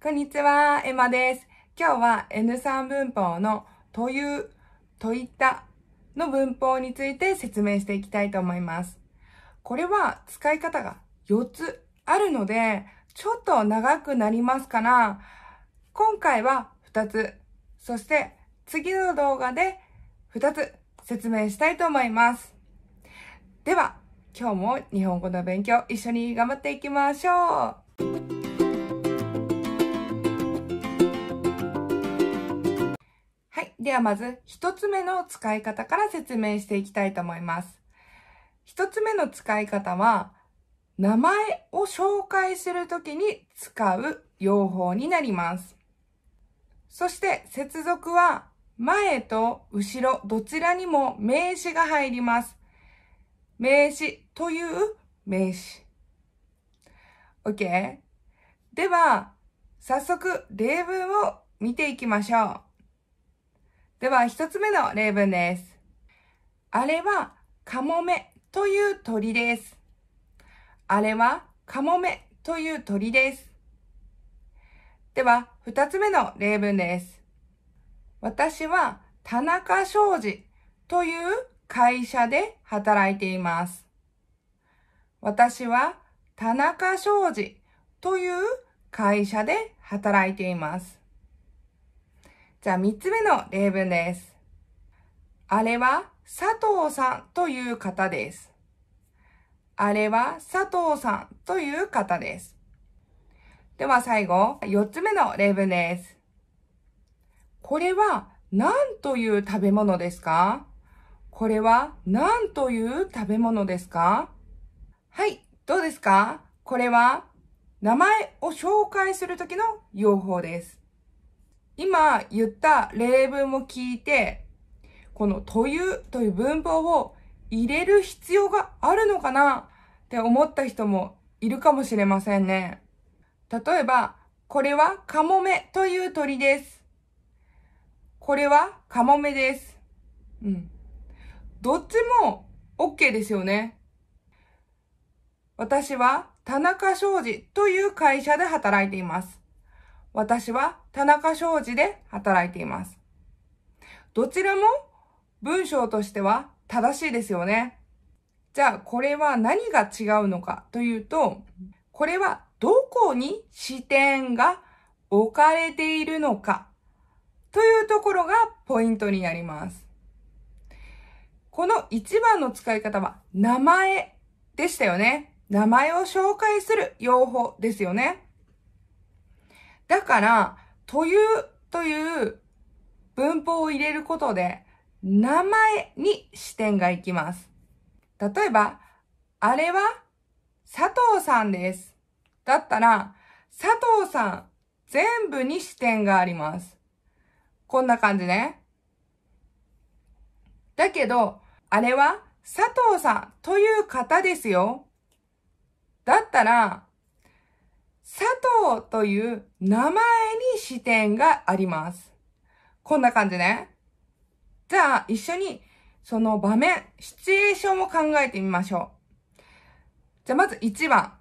こんにちは、エマです。今日は N3 文法のという、といったの文法について説明していきたいと思います。これは使い方が4つあるので、ちょっと長くなりますから、今回は2つ、そして次の動画で2つ説明したいと思います。では、今日も日本語の勉強一緒に頑張っていきましょうではまず一つ目の使い方から説明していきたいと思います。一つ目の使い方は、名前を紹介するときに使う用法になります。そして接続は前と後ろどちらにも名詞が入ります。名詞という名詞。OK? では、早速例文を見ていきましょう。では、一つ目の例文です。あれは、カモメという鳥です。あれは、カモメという鳥です。では、二つ目の例文です。私は、田中商事という会社で働いています。私は、田中商事という会社で働いています。じゃあ三つ目の例文です。あれは佐藤さんという方です。あれは佐藤さんという方です。では最後、四つ目の例文です。これは何という食べ物ですかこれは何という食べ物ですかはい、どうですかこれは名前を紹介するときの用法です。今言った例文も聞いて、このというという文法を入れる必要があるのかなって思った人もいるかもしれませんね。例えば、これはカモメという鳥です。これはカモメです。うん。どっちも OK ですよね。私は田中商事という会社で働いています。私は田中商事で働いています。どちらも文章としては正しいですよね。じゃあ、これは何が違うのかというと、これはどこに視点が置かれているのかというところがポイントになります。この一番の使い方は名前でしたよね。名前を紹介する用法ですよね。だから、という、という文法を入れることで、名前に視点がいきます。例えば、あれは佐藤さんです。だったら、佐藤さん全部に視点があります。こんな感じね。だけど、あれは佐藤さんという方ですよ。だったら、佐藤という名前に視点があります。こんな感じね。じゃあ、一緒に、その場面、シチュエーションを考えてみましょう。じゃあ、まず1番。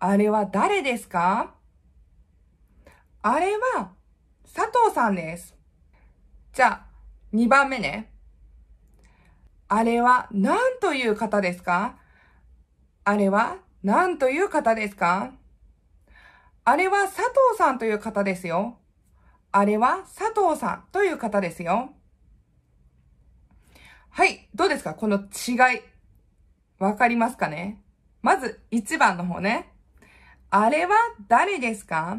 あれは誰ですかあれは佐藤さんです。じゃあ、2番目ね。あれは何という方ですかあれはなんという方ですかあれは佐藤さんという方ですよ。あれは佐藤さんという方ですよ。はい。どうですかこの違い。わかりますかねまず1番の方ね。あれは誰ですか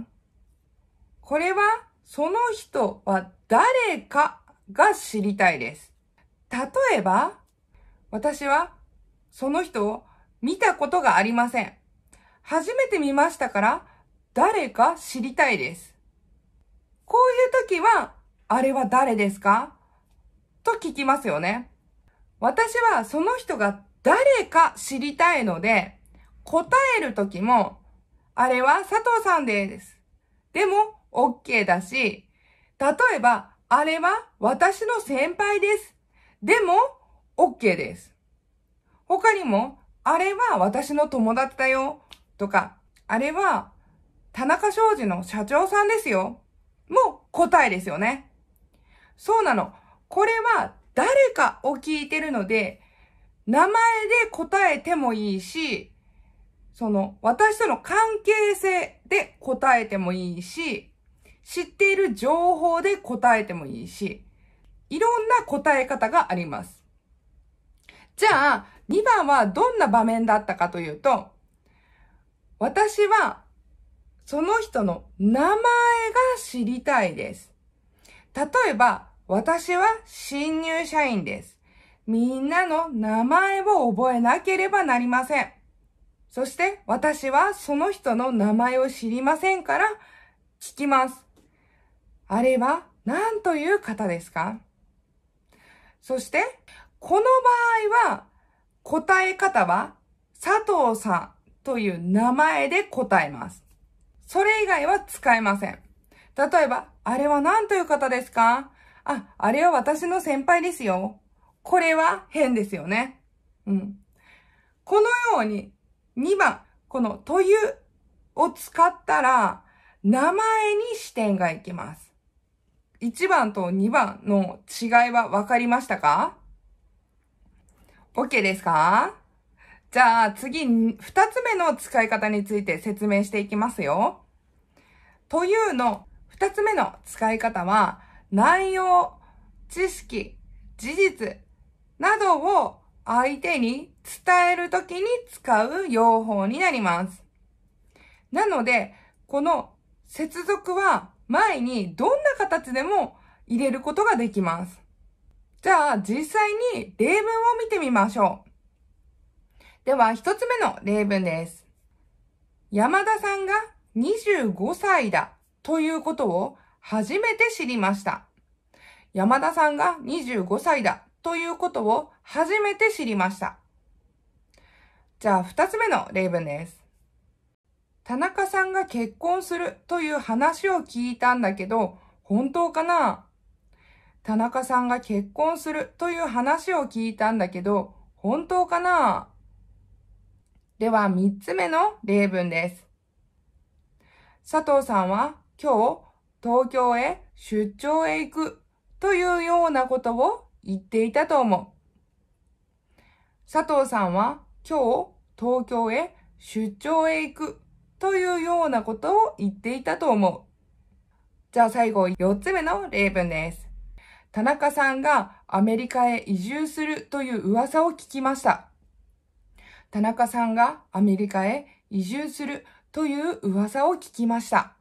これはその人は誰かが知りたいです。例えば、私はその人を見たことがありません。初めて見ましたから、誰か知りたいです。こういう時は、あれは誰ですかと聞きますよね。私はその人が誰か知りたいので、答える時も、あれは佐藤さんです。でも、OK だし、例えば、あれは私の先輩です。でも、OK です。他にも、あれは私の友達だよ。とか、あれは田中商事の社長さんですよ。もう答えですよね。そうなの。これは誰かを聞いてるので、名前で答えてもいいし、その、私との関係性で答えてもいいし、知っている情報で答えてもいいし、いろんな答え方があります。じゃあ、2番はどんな場面だったかというと、私はその人の名前が知りたいです。例えば、私は新入社員です。みんなの名前を覚えなければなりません。そして私はその人の名前を知りませんから聞きます。あれは何という方ですかそして、この場合は答え方は、佐藤さんという名前で答えます。それ以外は使えません。例えば、あれは何という方ですかあ、あれは私の先輩ですよ。これは変ですよね。うん。このように、2番、このというを使ったら、名前に視点がいきます。1番と2番の違いは分かりましたか OK ですかじゃあ次、二つ目の使い方について説明していきますよ。というの、二つ目の使い方は、内容、知識、事実などを相手に伝えるときに使う用法になります。なので、この接続は前にどんな形でも入れることができます。じゃあ、実際に例文を見てみましょう。では、一つ目の例文です。山田さんが25歳だということを初めて知りました。山田さんが25歳だということを初めて知りました。じゃあ、二つ目の例文です。田中さんが結婚するという話を聞いたんだけど、本当かな田中さんが結婚するという話を聞いたんだけど、本当かなでは3つ目の例文です。佐藤さんは今日東京へ出張へ行くというようなことを言っていたと思う。佐藤さんは今日東京へ出張へ行くというようなことを言っていたと思う。じゃあ最後4つ目の例文です。田中さんがアメリカへ移住するという噂を聞きました。田中さんがアメリカへ移住するという噂を聞きました。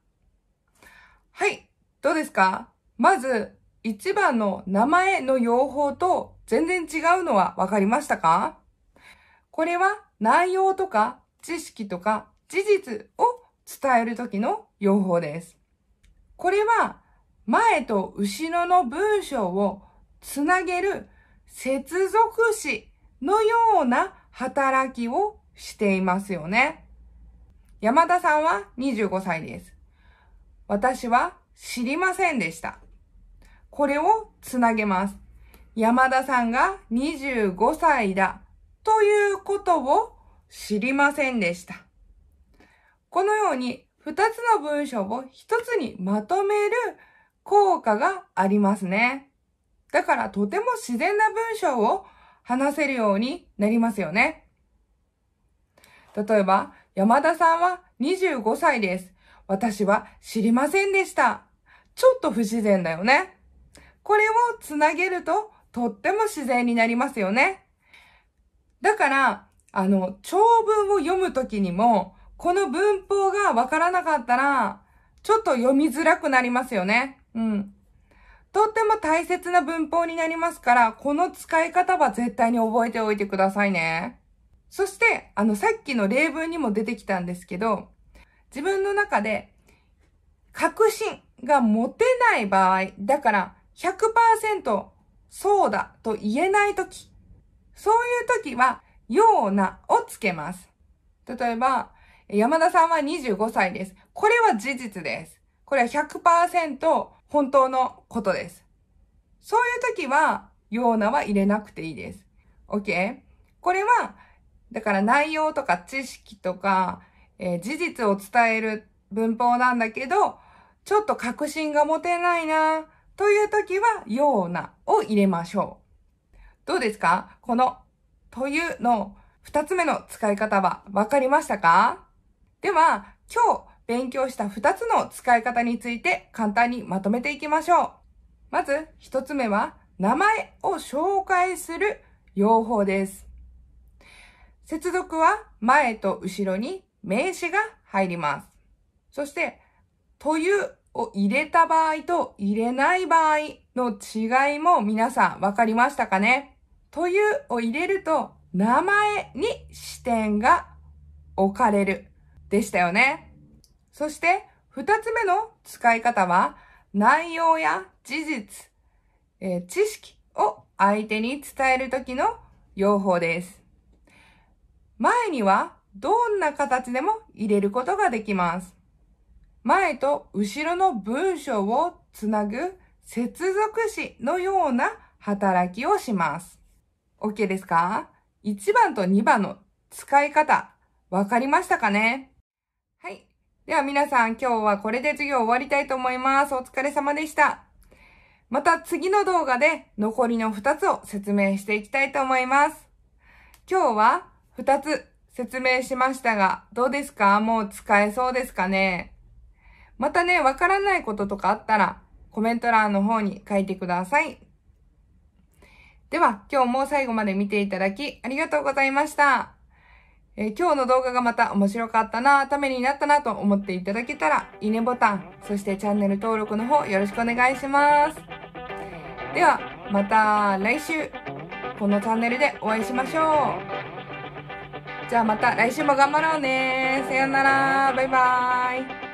はい、どうですかまず、1番の名前の用法と全然違うのはわかりましたかこれは内容とか知識とか事実を伝えるときの用法です。これは前と後ろの文章をつなげる接続詞のような働きをしていますよね。山田さんは25歳です。私は知りませんでした。これをつなげます。山田さんが25歳だということを知りませんでした。このように2つの文章を1つにまとめる効果がありますね。だからとても自然な文章を話せるようになりますよね。例えば、山田さんは25歳です。私は知りませんでした。ちょっと不自然だよね。これをつなげるととっても自然になりますよね。だから、あの、長文を読むときにも、この文法がわからなかったら、ちょっと読みづらくなりますよね。うん。とっても大切な文法になりますから、この使い方は絶対に覚えておいてくださいね。そして、あの、さっきの例文にも出てきたんですけど、自分の中で、確信が持てない場合、だから100%そうだと言えないとき、そういうときは、ようなをつけます。例えば、山田さんは25歳です。これは事実です。これは100%、本当のことです。そういう時は、ようなは入れなくていいです。OK? これは、だから内容とか知識とか、えー、事実を伝える文法なんだけど、ちょっと確信が持てないなという時は、ようなを入れましょう。どうですかこの、というの、二つ目の使い方は分かりましたかでは、今日勉強した2つの使い方について簡単にまとめていきましょう。まず1つ目は名前を紹介する用法です。接続は前と後ろに名詞が入ります。そして、というを入れた場合と入れない場合の違いも皆さん分かりましたかねというを入れると名前に視点が置かれるでしたよね。そして二つ目の使い方は、内容や事実、えー、知識を相手に伝えるときの用法です。前にはどんな形でも入れることができます。前と後ろの文章をつなぐ接続詞のような働きをします。OK ですか ?1 番と2番の使い方、わかりましたかねでは皆さん今日はこれで授業終わりたいと思います。お疲れ様でした。また次の動画で残りの2つを説明していきたいと思います。今日は2つ説明しましたが、どうですかもう使えそうですかねまたね、わからないこととかあったら、コメント欄の方に書いてください。では、今日も最後まで見ていただき、ありがとうございました。えー、今日の動画がまた面白かったな、ためになったなと思っていただけたら、いいねボタン、そしてチャンネル登録の方よろしくお願いします。では、また来週、このチャンネルでお会いしましょう。じゃあまた来週も頑張ろうね。さよなら。バイバーイ。